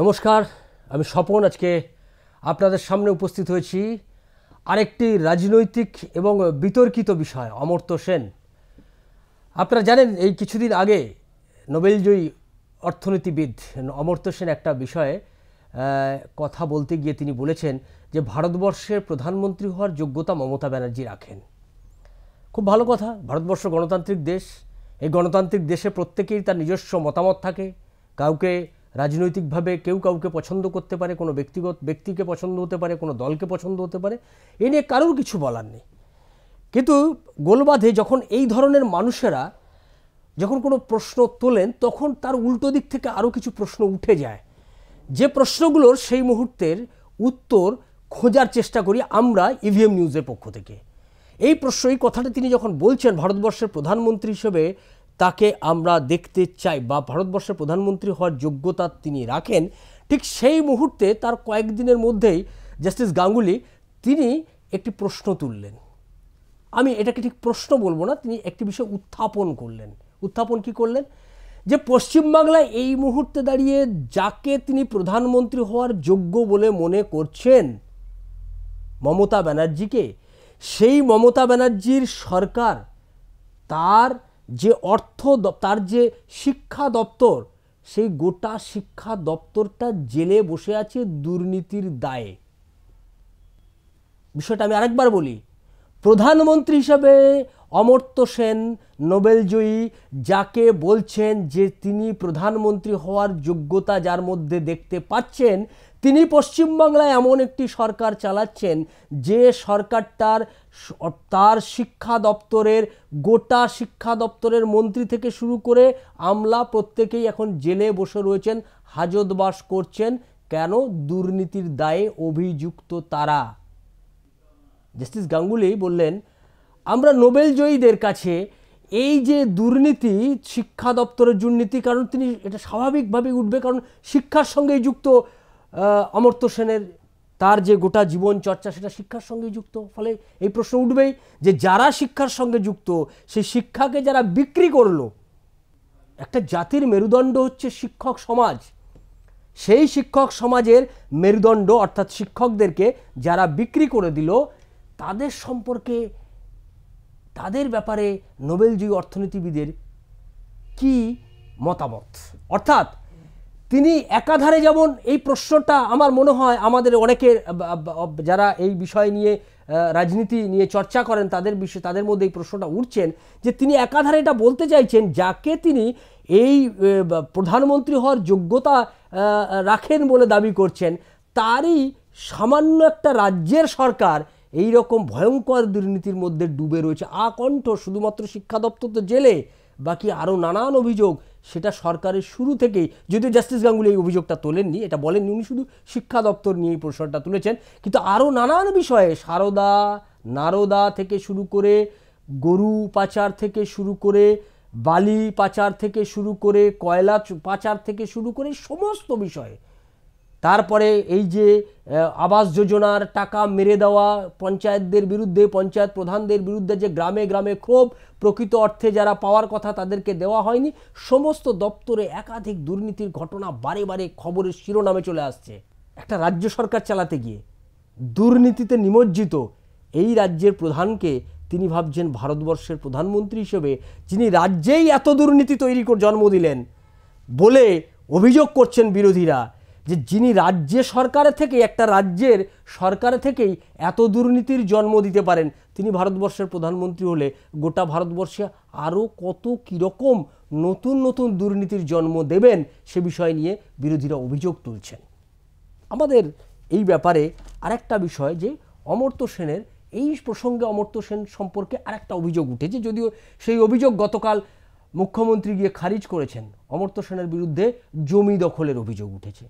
নমস্কার আমি স্বপন আজকে আপনাদের সামনে উপস্থিত হয়েছি আরেকটি রাজনৈতিক এবং বিতর্কিত বিষয় অমর্ত্য সেন আপনারা জানেন এই কিছুদিন আগে নোবেলজয়ী অর্থনীতিবিদ অমর্ত্য সেন একটা বিষয়ে কথা বলতে গিয়ে তিনি বলেছেন যে ভারতবর্ষের প্রধানমন্ত্রী হওয়ার যোগ্যতা মমতা ব্যানার্জি রাখেন খুব ভালো কথা ভারতবর্ষ গণতান্ত্রিক দেশ এই গণতান্ত্রিক দেশে প্রত্যেকেই তার নিজস্ব মতামত থাকে কাউকে রাজনৈতিকভাবে কেউ কাউকে পছন্দ করতে পারে কোনো ব্যক্তিগত ব্যক্তিকে পছন্দ হতে পারে কোনো দলকে পছন্দ হতে পারে এ নিয়ে কারোর কিছু বলার নেই কিন্তু গোলবাধে যখন এই ধরনের মানুষেরা যখন কোনো প্রশ্ন তোলেন তখন তার উল্টো দিক থেকে আরও কিছু প্রশ্ন উঠে যায় যে প্রশ্নগুলোর সেই মুহূর্তের উত্তর খোঁজার চেষ্টা করি আমরা ইভিএম e নিউজের পক্ষ থেকে এই প্রশ্ন এই কথাটা তিনি যখন বলছেন ভারতবর্ষের প্রধানমন্ত্রী হিসেবে তাকে আমরা দেখতে চাই বা ভারতবর্ষের প্রধানমন্ত্রী হওয়ার যোগ্যতা তিনি রাখেন ঠিক সেই মুহূর্তে তার কয়েকদিনের মধ্যেই জাস্টিস গাঙ্গুলি তিনি একটি প্রশ্ন তুললেন আমি এটাকে ঠিক প্রশ্ন বলবো না তিনি একটি বিষয় উত্থাপন করলেন উত্থাপন কি করলেন যে পশ্চিমবাংলায় এই মুহূর্তে দাঁড়িয়ে যাকে তিনি প্রধানমন্ত্রী হওয়ার যোগ্য বলে মনে করছেন মমতা ব্যানার্জিকে সেই মমতা ব্যানার্জির সরকার তার যে অর্থ তার যে শিক্ষা দপ্তর সেই গোটা শিক্ষা দপ্তরটা জেলে বসে আছে দুর্নীতির দায়ে বিষয়টা আমি আরেকবার বলি প্রধানমন্ত্রী হিসাবে অমর্ত্য সেন নোবেলজয়ী যাকে বলছেন যে তিনি প্রধানমন্ত্রী হওয়ার যোগ্যতা যার মধ্যে দেখতে পাচ্ছেন তিনি পশ্চিমবাংলায় এমন একটি সরকার চালাচ্ছেন যে সরকারটার তার শিক্ষা দপ্তরের গোটা শিক্ষা দপ্তরের মন্ত্রী থেকে শুরু করে আমলা প্রত্যেকেই এখন জেলে বসে রয়েছেন হাজতবাস করছেন কেন দুর্নীতির দায়ে অভিযুক্ত তারা জাস্টিস গাঙ্গুলি বললেন আমরা নোবেল জয়ীদের কাছে এই যে দুর্নীতি শিক্ষা দপ্তরের দুর্নীতি কারণ তিনি এটা স্বাভাবিকভাবে উঠবে কারণ শিক্ষার সঙ্গেই যুক্ত অমর্ত্য সেনের তার যে গোটা জীবন চর্চা সেটা শিক্ষার সঙ্গে যুক্ত ফলে এই প্রশ্ন উঠবেই যে যারা শিক্ষার সঙ্গে যুক্ত সেই শিক্ষাকে যারা বিক্রি করলো একটা জাতির মেরুদণ্ড হচ্ছে শিক্ষক সমাজ সেই শিক্ষক সমাজের মেরুদণ্ড অর্থাৎ শিক্ষকদেরকে যারা বিক্রি করে দিল তাদের সম্পর্কে তাদের ব্যাপারে নোবেলজয়ী অর্থনীতিবিদের কি মতামত অর্থাৎ তিনি একাধারে যেমন এই প্রশ্নটা আমার মনে হয় আমাদের অনেকের যারা এই বিষয় নিয়ে রাজনীতি নিয়ে চর্চা করেন তাদের বিষয়ে তাদের মধ্যে এই প্রশ্নটা উঠছেন যে তিনি একাধারে এটা বলতে চাইছেন যাকে তিনি এই প্রধানমন্ত্রী হওয়ার যোগ্যতা রাখেন বলে দাবি করছেন তারই সামান্য একটা রাজ্যের সরকার এই রকম ভয়ঙ্কর দুর্নীতির মধ্যে ডুবে রয়েছে আকণ্ঠ শুধুমাত্র শিক্ষা দপ্তর তো জেলে বাকি আরও নানান অভিযোগ সেটা সরকারের শুরু থেকেই যদিও জাস্টিস গাঙ্গুলি এই অভিযোগটা তোলেননি এটা বলেননি উনি শুধু শিক্ষা দপ্তর নিয়ে এই প্রশ্নটা তুলেছেন কিন্তু আরও নানান বিষয়ে সারদা নারদা থেকে শুরু করে গরু পাচার থেকে শুরু করে বালি পাচার থেকে শুরু করে কয়লা পাচার থেকে শুরু করে সমস্ত বিষয়ে তারপরে এই যে আবাস যোজনার টাকা মেরে দেওয়া পঞ্চায়েতদের বিরুদ্ধে পঞ্চায়েত প্রধানদের বিরুদ্ধে যে গ্রামে গ্রামে ক্ষোভ প্রকৃত অর্থে যারা পাওয়ার কথা তাদেরকে দেওয়া হয়নি সমস্ত দপ্তরে একাধিক দুর্নীতির ঘটনা বারে বারে খবরের শিরোনামে চলে আসছে একটা রাজ্য সরকার চালাতে গিয়ে দুর্নীতিতে নিমজ্জিত এই রাজ্যের প্রধানকে তিনি ভাবছেন ভারতবর্ষের প্রধানমন্ত্রী হিসেবে যিনি রাজ্যেই এত দুর্নীতি তৈরি জন্ম দিলেন বলে অভিযোগ করছেন বিরোধীরা যে যিনি রাজ্যে সরকার থেকে একটা রাজ্যের সরকার থেকেই এত দুর্নীতির জন্ম দিতে পারেন তিনি ভারতবর্ষের প্রধানমন্ত্রী হলে গোটা ভারতবর্ষে আরও কত কীরকম নতুন নতুন দুর্নীতির জন্ম দেবেন সে বিষয় নিয়ে বিরোধীরা অভিযোগ তুলছেন আমাদের এই ব্যাপারে আরেকটা বিষয় যে অমর্ত্য সেনের এই প্রসঙ্গে অমর্ত্য সেন সম্পর্কে আরেকটা অভিযোগ উঠেছে যদিও সেই অভিযোগ গতকাল মুখ্যমন্ত্রী গিয়ে খারিজ করেছেন অমর্ত্য সেনের বিরুদ্ধে জমি দখলের অভিযোগ উঠেছে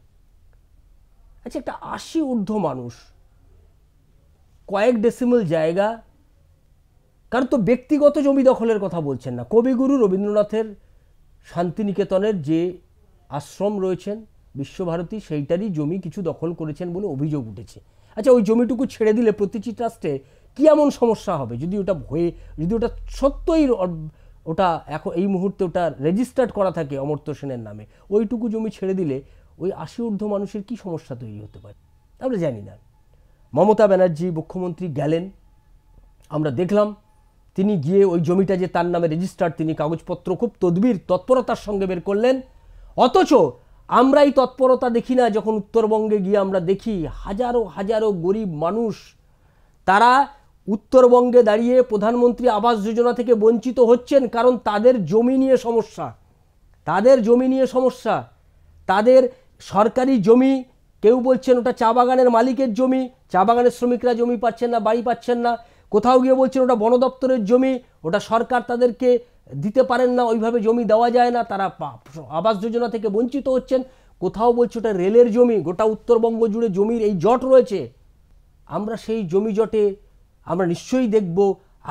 আচ্ছা একটা আশি ঊর্ধ্ব মানুষ কয়েক ডেসিমল জায়গা কারণ তো ব্যক্তিগত জমি দখলের কথা বলছেন না কবিগুরু রবীন্দ্রনাথের শান্তিনিকেতনের যে আশ্রম রয়েছেন বিশ্বভারতী সেইটারই জমি কিছু দখল করেছেন বলে অভিযোগ উঠেছে আচ্ছা ওই জমিটুকু ছেড়ে দিলে প্রতিটি ট্রাস্টে কী এমন সমস্যা হবে যদি ওটা হয়ে যদি ওটা সত্যই ওটা এখন এই মুহূর্তে ওটা রেজিস্টার্ড করা থাকে অমর্ত্য সেনের নামে ওইটুকু জমি ছেড়ে দিলে ওই আশি ঊর্ধ্ব মানুষের কি সমস্যা তৈরি হতে পারে আমরা জানি না মমতা ব্যানার্জি মুখ্যমন্ত্রী গেলেন আমরা দেখলাম তিনি গিয়ে ওই জমিটা যে তার নামে রেজিস্টার তিনি কাগজপত্র খুব তদবির তৎপরতার সঙ্গে বের করলেন অথচ আমরা এই তৎপরতা দেখি না যখন উত্তরবঙ্গে গিয়ে আমরা দেখি হাজারো হাজারো গরিব মানুষ তারা উত্তরবঙ্গে দাঁড়িয়ে প্রধানমন্ত্রী আবাস যোজনা থেকে বঞ্চিত হচ্ছেন কারণ তাদের জমি নিয়ে সমস্যা তাদের জমি নিয়ে সমস্যা তাদের সরকারি জমি কেউ বলছেন ওটা চা বাগানের মালিকের জমি চা বাগানের শ্রমিকরা জমি পাচ্ছেন না বাড়ি পাচ্ছেন না কোথাও গিয়ে বলছেন ওটা বন দপ্তরের জমি ওটা সরকার তাদেরকে দিতে পারেন না ওইভাবে জমি দেওয়া যায় না তারা আবাস যোজনা থেকে বঞ্চিত হচ্ছেন কোথাও বলছে ওটা রেলের জমি গোটা উত্তরবঙ্গ জুড়ে জমির এই জট রয়েছে আমরা সেই জমি জটে আমরা নিশ্চয়ই দেখব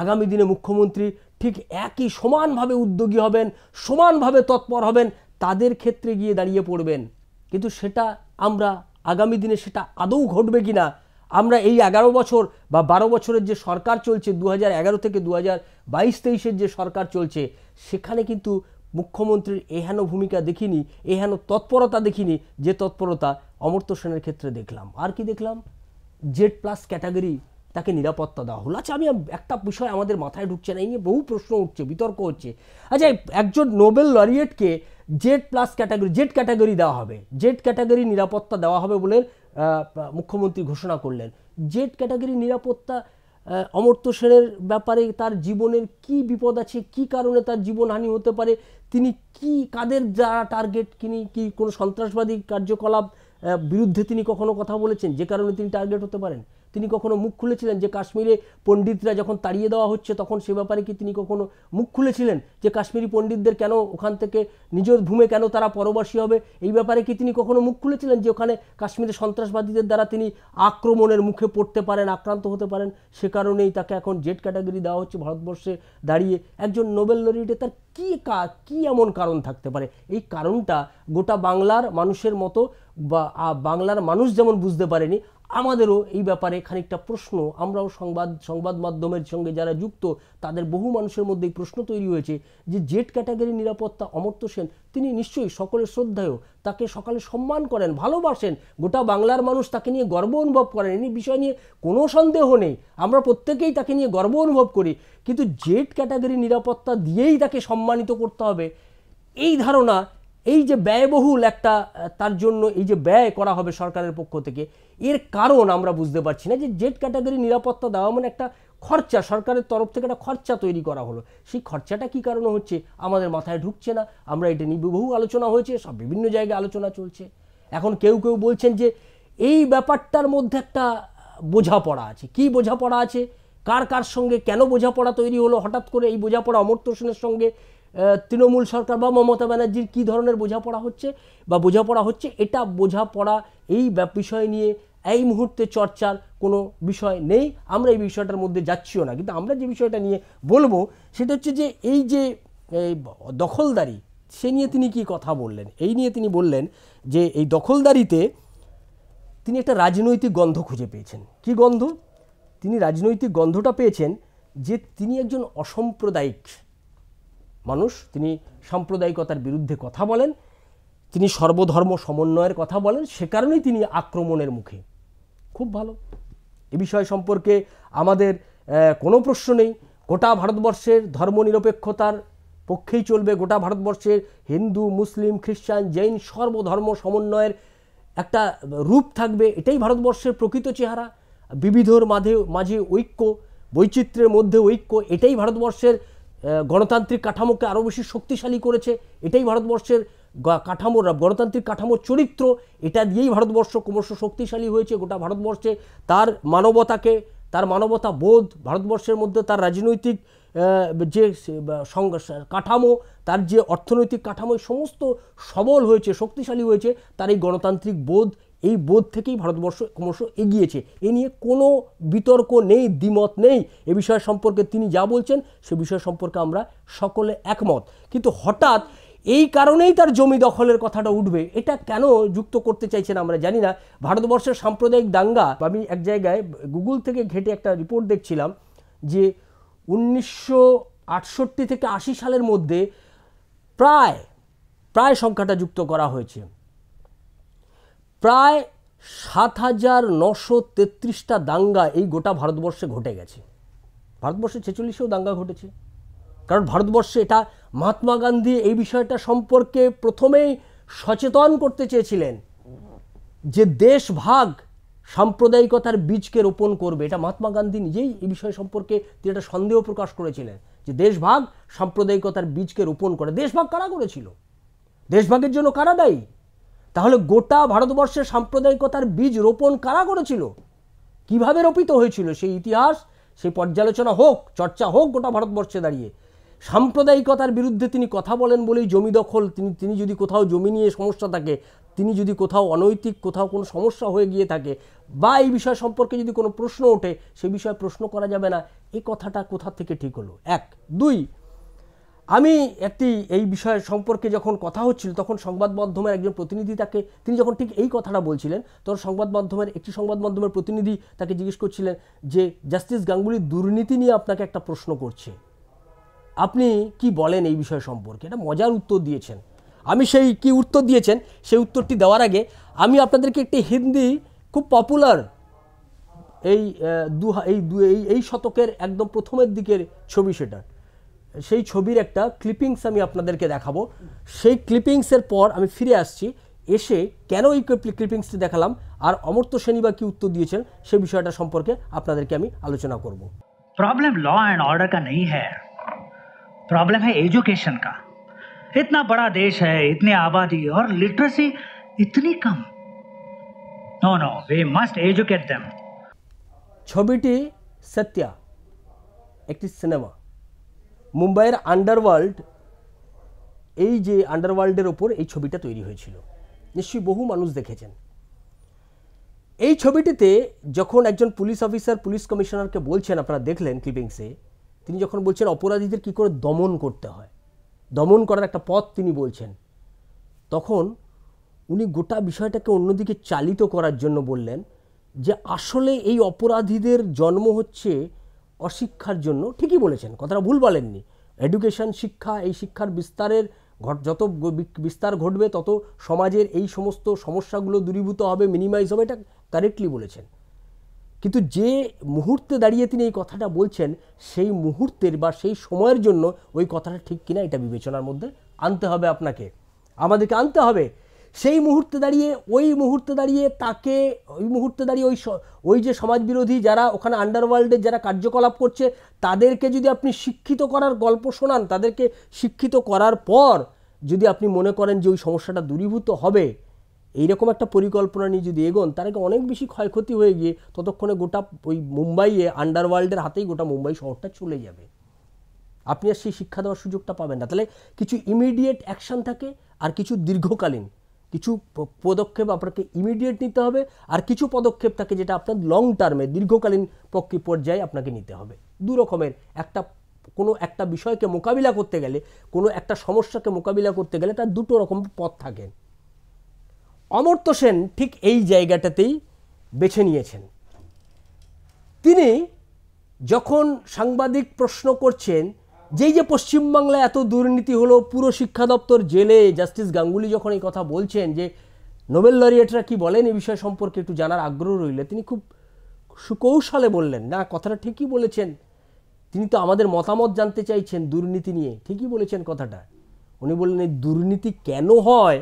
আগামী দিনে মুখ্যমন্ত্রী ঠিক একই সমানভাবে উদ্যোগী হবেন সমানভাবে তৎপর হবেন তাদের ক্ষেত্রে গিয়ে দাঁড়িয়ে পড়বেন কিন্তু সেটা আমরা আগামী দিনে সেটা আদৌ ঘটবে কি না আমরা এই এগারো বছর বা বারো বছরের যে সরকার চলছে দু হাজার থেকে দু হাজার বাইশ তেইশের যে সরকার চলছে সেখানে কিন্তু মুখ্যমন্ত্রীর এহেন ভূমিকা দেখিনি এহেন তৎপরতা দেখিনি যে তৎপরতা অমর্ত সেনের ক্ষেত্রে দেখলাম আর কি দেখলাম জেড প্লাস ক্যাটাগরি তাকে নিরাপত্তা দেওয়া হলো আচ্ছা আমি একটা বিষয় আমাদের মাথায় ঢুকছে না এই নিয়ে বহু প্রশ্ন উঠছে বিতর্ক হচ্ছে আচ্ছা একজন নোবেল লরিয়েটকে Z plus category Z category দেওয়া হবে জেড ক্যাটাগরি নিরাপত্তা দেওয়া হবে বলে মুখ্যমন্ত্রী ঘোষণা করলেন জেড ক্যাটাগরি নিরাপত্তা অমর্ত্য সেনের ব্যাপারে তার জীবনের কি বিপদ আছে কি কারণে তার জীবনহানি হতে পারে তিনি কি কাদের যারা টার্গেট কিনি কি কোনো সন্ত্রাসবাদী কার্যকলাপ বিরুদ্ধে তিনি কখনো কথা বলেছেন যে কারণে তিনি টার্গেট হতে পারেন তিনি কখনো মুখ খুলেছিলেন যে কাশ্মীরে পণ্ডিতরা যখন তাড়িয়ে দেওয়া হচ্ছে তখন সে ব্যাপারে কি তিনি কখনো মুখ খুলেছিলেন যে কাশ্মীরি পণ্ডিতদের কেন ওখান থেকে নিজ ভূমে কেন তারা পরবাসী হবে এই ব্যাপারে কি তিনি কখনো মুখ খুলেছিলেন যে ওখানে কাশ্মীরে সন্ত্রাসবাদীদের দ্বারা তিনি আক্রমণের মুখে পড়তে পারেন আক্রান্ত হতে পারেন সে কারণেই তাকে এখন জেট ক্যাটাগরি দেওয়া হচ্ছে ভারতবর্ষে দাঁড়িয়ে একজন নোবেল লরিটে তার কী কা কী এমন কারণ থাকতে পারে এই কারণটা গোটা বাংলার মানুষের মতো বা বাংলার মানুষ যেমন বুঝতে পারেনি আমাদেরও এই ব্যাপারে খানিকটা প্রশ্ন আমরাও সংবাদ সংবাদ মাধ্যমের সঙ্গে যারা যুক্ত তাদের বহু মানুষের মধ্যে প্রশ্ন তৈরি হয়েছে যে জেট ক্যাটাগরি নিরাপত্তা অমর্ত্য সেন তিনি নিশ্চয়ই সকলের শ্রদ্ধায়ও তাকে সকালে সম্মান করেন ভালোবাসেন গোটা বাংলার মানুষ তাকে নিয়ে গর্ব অনুভব করেন এই বিষয় নিয়ে কোনো সন্দেহ নেই আমরা প্রত্যেকেই তাকে নিয়ে গর্ব অনুভব করি কিন্তু জেট ক্যাটাগরি নিরাপত্তা দিয়েই তাকে সম্মানিত করতে হবে এই ধারণা এই যে ব্যয়বহুল একটা তার জন্য এই যে ব্যয় করা হবে সরকারের পক্ষ থেকে এর কারণ আমরা বুঝতে পারছি না যে জেড ক্যাটাগরি নিরাপত্তা দেওয়া মানে একটা খরচা সরকারের তরফ থেকে একটা খরচা তৈরি করা হলো সেই খরচাটা কী কারণে হচ্ছে আমাদের মাথায় ঢুকছে না আমরা এটা নিয়ে বহু আলোচনা হয়েছে সব বিভিন্ন জায়গায় আলোচনা চলছে এখন কেউ কেউ বলছেন যে এই ব্যাপারটার মধ্যে একটা বোঝাপড়া আছে কি বোঝাপড়া আছে কার কার সঙ্গে কেন বোঝাপড়া তৈরি হলো হঠাৎ করে এই বোঝাপড়া অমর্ত্য সেনের সঙ্গে তৃণমূল সরকার বা মমতা ব্যানার্জির কী ধরনের বোঝাপড়া হচ্ছে বা বোঝাপড়া হচ্ছে এটা বোঝাপড়া এই বিষয় নিয়ে এই মুহূর্তে চর্চার কোনো বিষয় নেই আমরা এই বিষয়টার মধ্যে যাচ্ছিও না কিন্তু আমরা যে বিষয়টা নিয়ে বলবো সেটা হচ্ছে যে এই যে এই দখলদারি সে নিয়ে তিনি কি কথা বললেন এই নিয়ে তিনি বললেন যে এই দখলদারিতে তিনি একটা রাজনৈতিক গন্ধ খুঁজে পেয়েছেন কি গন্ধ তিনি রাজনৈতিক গন্ধটা পেয়েছেন যে তিনি একজন অসাম্প্রদায়িক মানুষ তিনি সাম্প্রদায়িকতার বিরুদ্ধে কথা বলেন তিনি সর্বধর্ম সমন্বয়ের কথা বলেন সে কারণেই তিনি আক্রমণের মুখে খুব ভালো এ বিষয় সম্পর্কে আমাদের কোনো প্রশ্ন নেই গোটা ভারতবর্ষের ধর্মনিরপেক্ষতার পক্ষেই চলবে গোটা ভারতবর্ষের হিন্দু মুসলিম খ্রিস্টান জৈন সর্বধর্ম সমন্বয়ের একটা রূপ থাকবে এটাই ভারতবর্ষের প্রকৃত চেহারা বিবিধর মাঝে মাঝে ঐক্য বৈচিত্র্যের মধ্যে ঐক্য এটাই ভারতবর্ষের গণতান্ত্রিক কাঠামোকে আরও বেশি শক্তিশালী করেছে এটাই ভারতবর্ষের কাঠামোর গণতান্ত্রিক কাঠামোর চরিত্র এটা দিয়েই ভারতবর্ষ ক্রমশ শক্তিশালী হয়েছে গোটা ভারতবর্ষে তার মানবতাকে তার মানবতা বোধ ভারতবর্ষের মধ্যে তার রাজনৈতিক যে কাঠামো তার যে অর্থনৈতিক কাঠামো সমস্ত সবল হয়েছে শক্তিশালী হয়েছে তার এই গণতান্ত্রিক বোধ এই বোধ থেকেই ভারতবর্ষ ক্রমশ এগিয়েছে এ নিয়ে কোনো বিতর্ক নেই দ্বিমত নেই এ বিষয় সম্পর্কে তিনি যা বলছেন সে বিষয় সম্পর্কে আমরা সকলে একমত কিন্তু হঠাৎ এই কারণেই তার জমি দখলের কথাটা উঠবে এটা কেন যুক্ত করতে চাইছেন আমরা জানি না ভারতবর্ষের সাম্প্রদায়িক দাঙ্গা আমি এক জায়গায় গুগল থেকে ঘেটে একটা রিপোর্ট দেখছিলাম যে উনিশশো আটষট্টি থেকে আশি সালের মধ্যে প্রায় প্রায় সংখ্যাটা যুক্ত করা হয়েছে প্রায় সাত হাজার নশো তেত্রিশটা দাঙ্গা এই গোটা ভারতবর্ষে ঘটে গেছে ভারতবর্ষে ছেচল্লিশেও দাঙ্গা ঘটেছে কারণ ভারতবর্ষে এটা মহাত্মা গান্ধী এই বিষয়টা সম্পর্কে প্রথমেই সচেতন করতে চেয়েছিলেন যে দেশ ভাগ সাম্প্রদায়িকতার বীজকে রোপণ করবে এটা মহাত্মা গান্ধী নিজেই এই বিষয় সম্পর্কে তিনি একটা সন্দেহ প্রকাশ করেছিলেন যে দেশভাগ সাম্প্রদায়িকতার বীজকে রোপণ করে দেশভাগ কারা করেছিল দেশভাগের জন্য কারা দায়ী তাহলে গোটা ভারতবর্ষের সাম্প্রদায়িকতার বীজ রোপণ কারা করেছিল কিভাবে রোপিত হয়েছিল সেই ইতিহাস সেই পর্যালোচনা হোক চর্চা হোক গোটা ভারতবর্ষে দাঁড়িয়ে সাম্প্রদায়িকতার বিরুদ্ধে তিনি কথা বলেন বলেই জমি দখল তিনি তিনি যদি কোথাও জমি নিয়ে সমস্যা থাকে তিনি যদি কোথাও অনৈতিক কোথাও কোনো সমস্যা হয়ে গিয়ে থাকে বা এই বিষয় সম্পর্কে যদি কোনো প্রশ্ন ওঠে সে বিষয়ে প্রশ্ন করা যাবে না এই কথাটা কোথা থেকে ঠিক হলো এক দুই আমি একটি এই বিষয় সম্পর্কে যখন কথা হচ্ছিল তখন সংবাদ মাধ্যমের একজন প্রতিনিধি তাকে তিনি যখন ঠিক এই কথাটা বলছিলেন তখন সংবাদ মাধ্যমের একটি সংবাদ মাধ্যমের প্রতিনিধি তাকে জিজ্ঞেস করছিলেন যে জাস্টিস গাঙ্গুলি দুর্নীতি নিয়ে আপনাকে একটা প্রশ্ন করছে আপনি কি বলেন এই বিষয় সম্পর্কে এটা মজার উত্তর দিয়েছেন আমি সেই কি উত্তর দিয়েছেন সেই উত্তরটি দেওয়ার আগে আমি আপনাদেরকে একটি হিন্দি খুব পপুলার এই দু এই এই শতকের একদম প্রথমের দিকের ছবি সেটা সেই ছবির একটা ক্লিপিংস আমি আপনাদেরকে দেখাবো সেই ক্লিপিংসের পর আমি ফিরে আসছি এসে কেন এই ক্লিপিংসটি দেখালাম আর অমর্ত্য সেনী বা কী উত্তর দিয়েছেন সে বিষয়টা সম্পর্কে আপনাদেরকে আমি আলোচনা করব প্রবলেম ল এন্ড অর্ডার কা নেই হ্যাঁ প্রবলেম হ্যাঁ এডুকেশন কা ইতনা বড়া দেশ হ্যাঁ ইতনি আবাদি আর লিটারেসি ইতনি কম no no we must educate them ছবিটি সত্যা একটি সিনেমা মুম্বাইয়ের আন্ডারওয়ার্ল্ড এই যে আন্ডারওয়ার্ল্ডের ওপর এই ছবিটা তৈরি হয়েছিল নিশ্চয়ই বহু মানুষ দেখেছেন এই ছবিটিতে যখন একজন পুলিশ অফিসার পুলিশ কমিশনারকে বলছেন আপনারা দেখলেন ক্লিপিংসে তিনি যখন বলছেন অপরাধীদের কী করে দমন করতে হয় দমন করার একটা পথ তিনি বলছেন তখন উনি গোটা বিষয়টাকে অন্যদিকে চালিত করার জন্য বললেন যে আসলে এই অপরাধীদের জন্ম হচ্ছে অশিক্ষার জন্য ঠিকই বলেছেন কথাটা ভুল বলেননি এডুকেশন শিক্ষা এই শিক্ষার বিস্তারের ঘট যত বিস্তার ঘটবে তত সমাজের এই সমস্ত সমস্যাগুলো দূরীভূত হবে মিনিমাইজ হবে এটা কারেক্টলি বলেছেন কিন্তু যে মুহূর্তে দাঁড়িয়ে তিনি এই কথাটা বলছেন সেই মুহূর্তের বা সেই সময়ের জন্য ওই কথাটা ঠিক কিনা এটা বিবেচনার মধ্যে আনতে হবে আপনাকে আমাদেরকে আনতে হবে সেই মুহূর্তে দাঁড়িয়ে ওই মুহূর্তে দাঁড়িয়ে তাকে ওই মুহূর্তে দাঁড়িয়ে ওই ওই যে সমাজবিরোধী যারা ওখানে আন্ডারওয়ার্ল্ডের যারা কার্যকলাপ করছে তাদেরকে যদি আপনি শিক্ষিত করার গল্প শোনান তাদেরকে শিক্ষিত করার পর যদি আপনি মনে করেন যে ওই সমস্যাটা দূরীভূত হবে এইরকম একটা পরিকল্পনা নিয়ে যদি এগোন তার আগে অনেক বেশি ক্ষয়ক্ষতি হয়ে গিয়ে ততক্ষণে গোটা ওই মুম্বাইয়ে আন্ডারওয়ার্ল্ডের হাতেই গোটা মুম্বাই শহরটা চলে যাবে আপনি আর সেই শিক্ষা দেওয়ার সুযোগটা পাবেন না তাহলে কিছু ইমিডিয়েট অ্যাকশান থাকে আর কিছু দীর্ঘকালীন কিছু পদক্ষেপ আপনাকে ইমিডিয়েট নিতে হবে আর কিছু পদক্ষেপ থাকে যেটা আপনার লং টার্মে দীর্ঘকালীন পক্ষে পর্যায়ে আপনাকে নিতে হবে দু রকমের একটা কোনো একটা বিষয়কে মোকাবিলা করতে গেলে কোনো একটা সমস্যাকে মোকাবিলা করতে গেলে তার দুটো রকম পথ থাকে অমর্ত্য সেন ঠিক এই জায়গাটাতেই বেছে নিয়েছেন তিনি যখন সাংবাদিক প্রশ্ন করছেন যেই যে পশ্চিমবাংলায় এত দুর্নীতি হলো পুরো শিক্ষা দপ্তর জেলে জাস্টিস গাঙ্গুলি যখন এই কথা বলছেন যে নোবেল লরিয়েটরা কি বলেন এই বিষয় সম্পর্কে একটু জানার আগ্রহ রইলে তিনি খুব সুকৌশলে বললেন না কথাটা ঠিকই বলেছেন তিনি তো আমাদের মতামত জানতে চাইছেন দুর্নীতি নিয়ে ঠিকই বলেছেন কথাটা উনি বললেন এই দুর্নীতি কেন হয়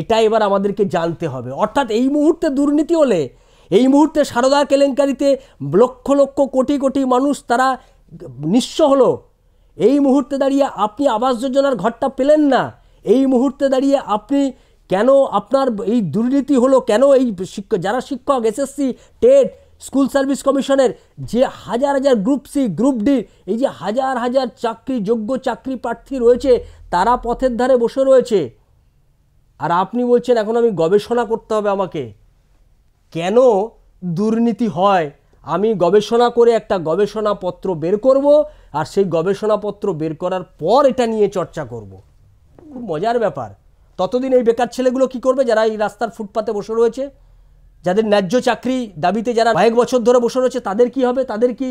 এটা এবার আমাদেরকে জানতে হবে অর্থাৎ এই মুহূর্তে দুর্নীতি হলে এই মুহূর্তে সারদা কেলেঙ্কারিতে লক্ষ লক্ষ কোটি কোটি মানুষ তারা নিঃস্ব হলো এই মুহূর্তে দাঁড়িয়ে আপনি আবাস যোজনার ঘরটা পেলেন না এই মুহূর্তে দাঁড়িয়ে আপনি কেন আপনার এই দুর্নীতি হলো কেন এই শিক্ষক যারা শিক্ষক এসএসসি টেট স্কুল সার্ভিস কমিশনের যে হাজার হাজার গ্রুপ সি গ্রুপ ডি এই যে হাজার হাজার চাকরি যোগ্য চাকরি প্রার্থী রয়েছে তারা পথের ধারে বসে রয়েছে আর আপনি বলছেন এখন আমি গবেষণা করতে হবে আমাকে কেন দুর্নীতি হয় আমি গবেষণা করে একটা গবেষণাপত্র বের করব আর সেই গবেষণাপত্র বের করার পর এটা নিয়ে চর্চা করব। খুব মজার ব্যাপার ততদিন এই বেকার ছেলেগুলো কি করবে যারা এই রাস্তার ফুটপাতে বসে রয়েছে যাদের ন্যায্য চাকরি দাবিতে যারা কয়েক বছর ধরে বসে রয়েছে তাদের কি হবে তাদের কি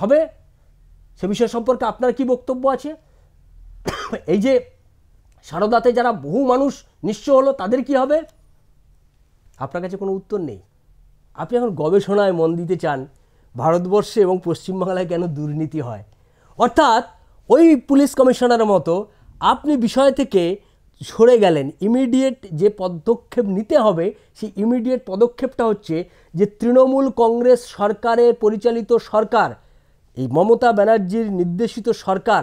হবে সে বিষয় সম্পর্কে আপনার কি বক্তব্য আছে এই যে সারদাতে যারা বহু মানুষ নিশ্চয় হলো তাদের কি হবে আপনার কাছে কোনো উত্তর নেই আপনি এখন গবেষণায় মন দিতে চান ভারতবর্ষে এবং পশ্চিমবাংলায় কেন দুর্নীতি হয় অর্থাৎ ওই পুলিশ কমিশনার মতো আপনি বিষয় থেকে সরে গেলেন ইমিডিয়েট যে পদক্ষেপ নিতে হবে সেই ইমিডিয়েট পদক্ষেপটা হচ্ছে যে তৃণমূল কংগ্রেস সরকারের পরিচালিত সরকার এই মমতা ব্যানার্জির নির্দেশিত সরকার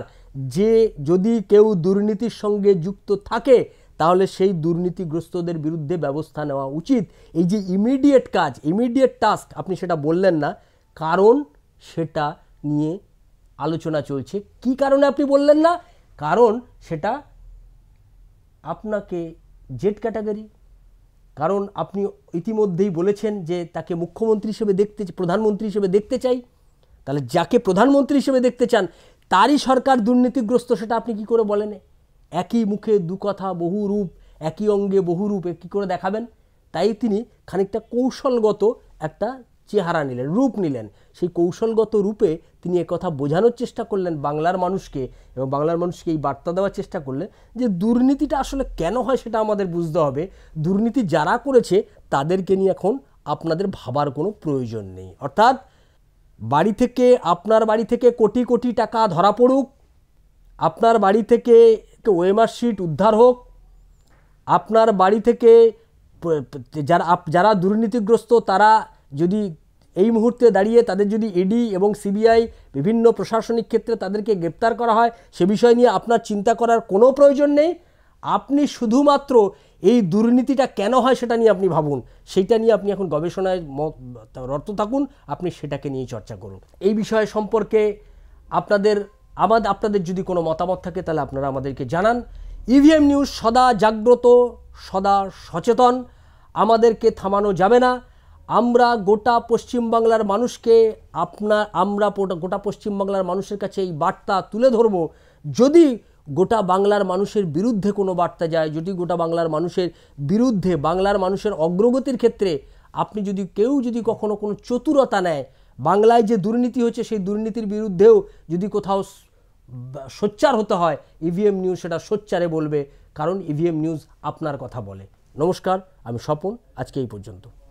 যে যদি কেউ দুর্নীতির সঙ্গে যুক্ত থাকে তাহলে সেই দুর্নীতিগ্রস্তদের বিরুদ্ধে ব্যবস্থা নেওয়া উচিত এই যে ইমিডিয়েট কাজ ইমিডিয়েট টাস্ক আপনি সেটা বললেন না কারণ সেটা নিয়ে আলোচনা চলছে কি কারণে আপনি বললেন না কারণ সেটা আপনাকে জেড ক্যাটাগরি কারণ আপনি ইতিমধ্যেই বলেছেন যে তাকে মুখ্যমন্ত্রী হিসেবে দেখতে প্রধানমন্ত্রী হিসেবে দেখতে চাই তাহলে যাকে প্রধানমন্ত্রী হিসেবে দেখতে চান তারই সরকার দুর্নীতিগ্রস্ত সেটা আপনি কি করে বলেন একই মুখে দু কথা বহু রূপ একই অঙ্গে বহু রূপে কী করে দেখাবেন তাই তিনি খানিকটা কৌশলগত একটা চেহারা নিলেন রূপ নিলেন সেই কৌশলগত রূপে তিনি কথা বোঝানোর চেষ্টা করলেন বাংলার মানুষকে এবং বাংলার মানুষকে এই বার্তা দেওয়ার চেষ্টা করলেন যে দুর্নীতিটা আসলে কেন হয় সেটা আমাদের বুঝতে হবে দুর্নীতি যারা করেছে তাদেরকে নিয়ে এখন আপনাদের ভাবার কোনো প্রয়োজন নেই অর্থাৎ বাড়ি থেকে আপনার বাড়ি থেকে কোটি কোটি টাকা ধরা পড়ুক আপনার বাড়ি থেকে ওএমআর শিট উদ্ধার হোক আপনার বাড়ি থেকে যারা যারা দুর্নীতিগ্রস্ত তারা যদি এই মুহূর্তে দাঁড়িয়ে তাদের যদি ইডি e এবং সিবিআই বিভিন্ন প্রশাসনিক ক্ষেত্রে তাদেরকে গ্রেপ্তার করা হয় সে বিষয় নিয়ে আপনার চিন্তা করার কোনো প্রয়োজন নেই আপনি শুধুমাত্র এই দুর্নীতিটা কেন হয় সেটা নিয়ে আপনি ভাবুন সেইটা নিয়ে আপনি এখন গবেষণায় রত থাকুন আপনি সেটাকে নিয়ে চর্চা করুন এই বিষয় সম্পর্কে আপনাদের আমাদের আপনাদের যদি কোনো মতামত থাকে তাহলে আপনারা আমাদেরকে জানান ইভিএম e নিউজ সদা জাগ্রত সদা সচেতন আমাদেরকে থামানো যাবে না আমরা গোটা পশ্চিমবাংলার মানুষকে আপনার আমরা গোটা পশ্চিমবাংলার মানুষের কাছে এই বার্তা তুলে ধরব যদি গোটা বাংলার মানুষের বিরুদ্ধে কোনো বার্তা যায় যদি গোটা বাংলার মানুষের বিরুদ্ধে বাংলার মানুষের অগ্রগতির ক্ষেত্রে আপনি যদি কেউ যদি কখনো কোনো চতুরতা নেয় বাংলায় যে দুর্নীতি হচ্ছে সেই দুর্নীতির বিরুদ্ধেও যদি কোথাও সোচ্চার হতে হয় ইভিএম e নিউজ সেটা সোচ্চারে বলবে কারণ ইভিএম e নিউজ আপনার কথা বলে নমস্কার আমি স্বপন আজকে এই পর্যন্ত